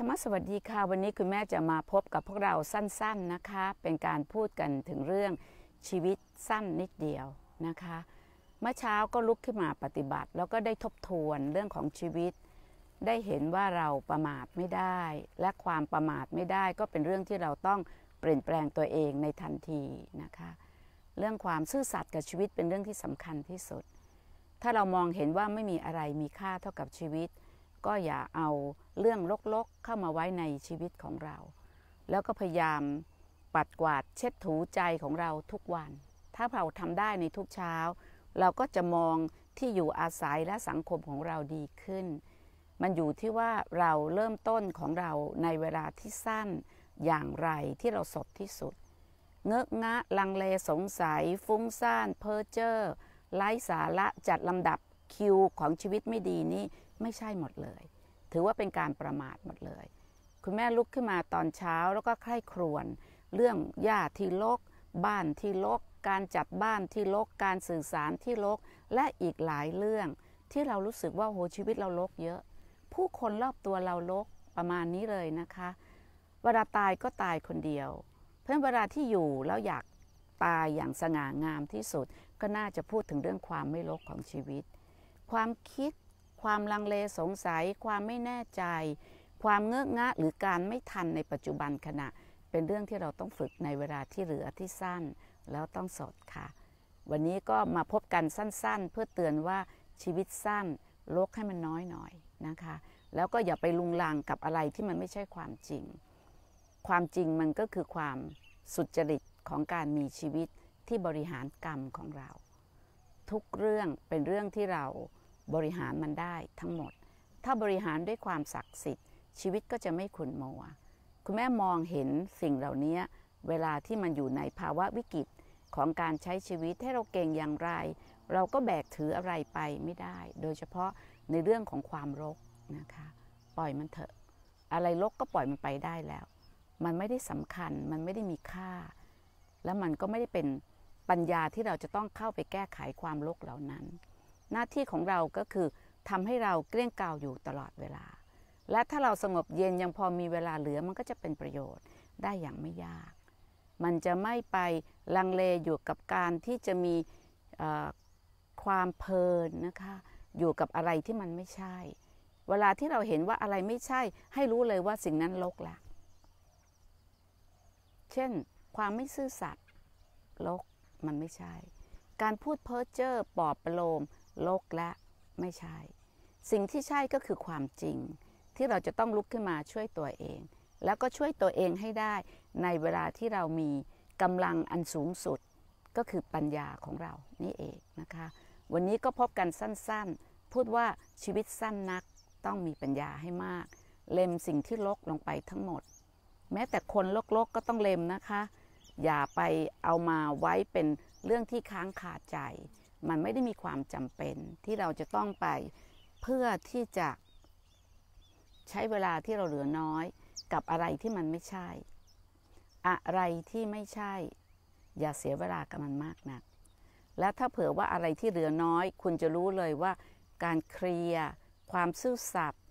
ธรรมสวัสดีค่ะ วันนี้คุณแม่จะมาพบกับพวกเราสั้นๆนะคะเป็นการพูดกันถึงเรื่องชีวิตสั้นนิดเดียวนะคะ เมื่อเช้าก็ลุกขึ้นมาปฏิบัติแล้วก็ได้ทบทวนเรื่องของชีวิต ได้เห็นว่าเราประมาทไม่ได้ และความประมาทไม่ได้ก็เป็นเรื่องที่เราต้องเปลี่ยนแปลงตัวเองในทันทีนะคะ เรื่องความซื่อสัตย์กับชีวิตเป็นเรื่องที่สำคัญที่สุด ถ้าเรามองเห็นว่าไม่มีอะไรมีค่าเท่ากับชีวิตก็อย่าเอาเรื่องลกๆเข้ามาไว้ในชีวิตของเรา แล้วก็พยายามปัดกวาดเช็ดถูใจของเราทุกวัน ถ้าเราทำได้ในทุกเช้า เราก็จะมองที่อยู่อาศัยและสังคมของเราดีขึ้น มันอยู่ที่ว่าเราเริ่มต้นของเราในเวลาที่สั้นอย่างไรที่เราสดที่สุด เงอะงะลังเลสงสัย ฟุ้งซ่าน เพ้อเจ้อไร้สาระจัดลำดับคิวของชีวิตไม่ดีนี่ไม่ใช่หมดเลย ถือว่าเป็นการประมาทหมดเลย คุณแม่ลุกขึ้นมาตอนเช้าแล้วก็ใคร่ครวญเรื่องหญ้าที่ลก บ้านที่ลก การจัดบ้านที่ลก การสื่อสารที่ลกและอีกหลายเรื่อง ที่เรารู้สึกว่าโหชีวิตเราลกเยอะ ผู้คนรอบตัวเราลก ประมาณนี้เลยนะคะ เวลาตายก็ตายคนเดียว เพื่อนเวลาที่อยู่แล้วอยากตายอย่างสง่างามที่สุด ก็น่าจะพูดถึงเรื่องความไม่ลกของชีวิตความคิดความลังเลสงสัย ความไม่แน่ใจ ความเงื้องะ หรือการไม่ทันในปัจจุบันขณะเป็นเรื่องที่เราต้องฝึกในเวลาที่เหลือที่สั้นแล้วต้องสดค่ะ วันนี้ก็มาพบกันสั้นๆ เพื่อเตือนว่าชีวิตสั้นโลกให้มันน้อยหน่อยนะคะ แล้วก็อย่าไปลุงลังกับอะไรที่มันไม่ใช่ความจริง ความจริงมันก็คือความสุจริตของการมีชีวิตที่บริหารกรรมของเรา ทุกเรื่องเป็นเรื่องที่เราบริหารมันได้ทั้งหมด ถ้าบริหารด้วยความศักดิ์สิทธิ์ ชีวิตก็จะไม่ขุนมัวคุณแม่มองเห็นสิ่งเหล่านี้เวลาที่มันอยู่ในภาวะวิกฤตของการใช้ชีวิตให้เราเก่งอย่างไร เราก็แบกถืออะไรไปไม่ได้ โดยเฉพาะในเรื่องของความรกนะคะ ปล่อยมันเถอะ อะไรรกก็ปล่อยมันไปได้แล้ว มันไม่ได้สำคัญ มันไม่ได้มีค่า แล้วมันก็ไม่ได้เป็นปัญญาที่เราจะต้องเข้าไปแก้ไขความรกเหล่านั้นหน้าที่ของเราก็คือทำให้เรา เกลี้ยงกล่าอยู่ตลอดเวลา และถ้าเราสงบเย็นยังพอมีเวลาเหลือมันก็จะเป็นประโยชน์ได้อย่างไม่ยาก มันจะไม่ไปลังเลอยู่กับการที่จะมีความเพลินนะคะ อยู่กับอะไรที่มันไม่ใช่ เวลาที่เราเห็นว่าอะไรไม่ใช่ให้รู้เลยว่าสิ่งนั้นลกละ เช่น ความไม่ซื่อสัตย์ลกมันไม่ใช่ การพูดเพ้อเจ้อปอบประโลมลกและไม่ใช่ สิ่งที่ใช่ก็คือความจริง ที่เราจะต้องลุกขึ้นมาช่วยตัวเอง แล้วก็ช่วยตัวเองให้ได้ในเวลาที่เรามีกำลังอันสูงสุดก็คือปัญญาของเรานี่เองนะคะ วันนี้ก็พบกันสั้นๆ พูดว่าชีวิตสั้นนักต้องมีปัญญาให้มาก เล็มสิ่งที่ลกลงไปทั้งหมด แม้แต่คนลก ๆกก็ต้องเล็มนะคะ อย่าไปเอามาไว้เป็นเรื่องที่ค้างขาดใจมันไม่ได้มีความจำเป็นที่เราจะต้องไปเพื่อที่จะใช้เวลาที่เราเหลือน้อยกับอะไรที่มันไม่ใช่ อะไรที่ไม่ใช่ อย่าเสียเวลากับมันมากนัก และถ้าเผื่อว่าอะไรที่เหลือน้อย คุณจะรู้เลยว่า การเคลียร์ความซื่อสัตย์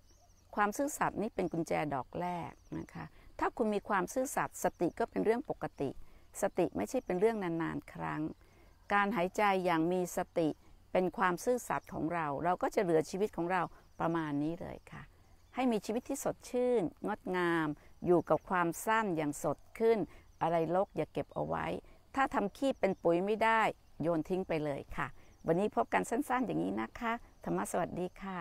ความซื่อสัตย์นี่เป็นกุญแจดอกแรกนะคะ ถ้าคุณมีความซื่อสัตย์สติก็เป็นเรื่องปกติ สติไม่ใช่เป็นเรื่องนานๆ ครั้งการหายใจอย่างมีสติเป็นความซื่อสัตย์ของเรา เราก็จะเหลือชีวิตของเราประมาณนี้เลยค่ะ ให้มีชีวิตที่สดชื่น งดงาม อยู่กับความสั้นอย่างสดขึ้น อะไรลกอย่าเก็บเอาไว้ ถ้าทำขี้เป็นปุ๋ยไม่ได้โยนทิ้งไปเลยค่ะ วันนี้พบกันสั้นๆอย่างนี้นะคะ ธรรมสวัสดีค่ะ